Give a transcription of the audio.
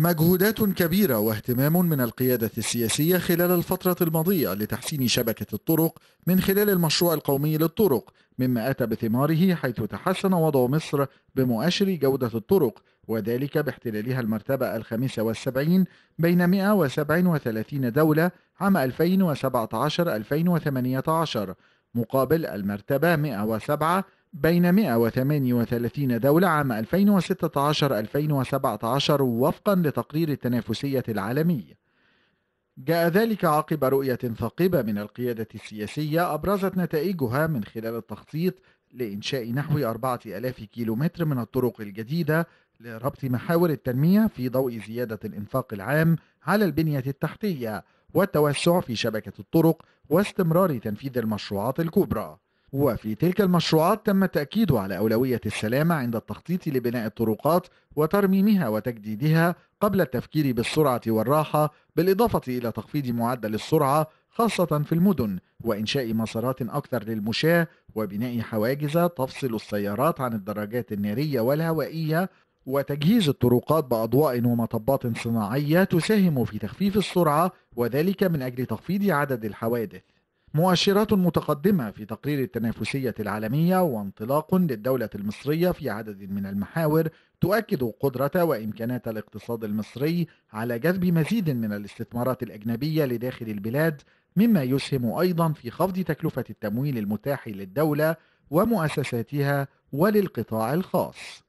مجهودات كبيرة واهتمام من القيادة السياسية خلال الفترة الماضية لتحسين شبكة الطرق من خلال المشروع القومي للطرق مما أتى بثماره حيث تحسن وضع مصر بمؤشر جودة الطرق وذلك باحتلالها المرتبة الخامسة والسبعين بين 137 دولة عام 2017-2018 مقابل المرتبة 107 بين 138 دولة عام 2016-2017 وفقا لتقرير التنافسية العالمي جاء ذلك عقب رؤية ثاقبة من القيادة السياسية أبرزت نتائجها من خلال التخطيط لإنشاء نحو 4000 كيلومتر من الطرق الجديدة لربط محاور التنمية في ضوء زيادة الإنفاق العام على البنية التحتية والتوسع في شبكة الطرق واستمرار تنفيذ المشروعات الكبرى وفي تلك المشروعات تم التأكيد على أولوية السلامة عند التخطيط لبناء الطرقات وترميمها وتجديدها قبل التفكير بالسرعة والراحة بالإضافة إلى تخفيض معدل السرعة خاصة في المدن وإنشاء مسارات أكثر للمشاة وبناء حواجز تفصل السيارات عن الدراجات النارية والهوائية وتجهيز الطرقات بأضواء ومطبات صناعية تساهم في تخفيف السرعة وذلك من أجل تخفيض عدد الحوادث مؤشرات متقدمة في تقرير التنافسية العالمية وانطلاق للدولة المصرية في عدد من المحاور تؤكد قدرة وإمكانات الاقتصاد المصري على جذب مزيد من الاستثمارات الأجنبية لداخل البلاد مما يسهم أيضا في خفض تكلفة التمويل المتاح للدولة ومؤسساتها وللقطاع الخاص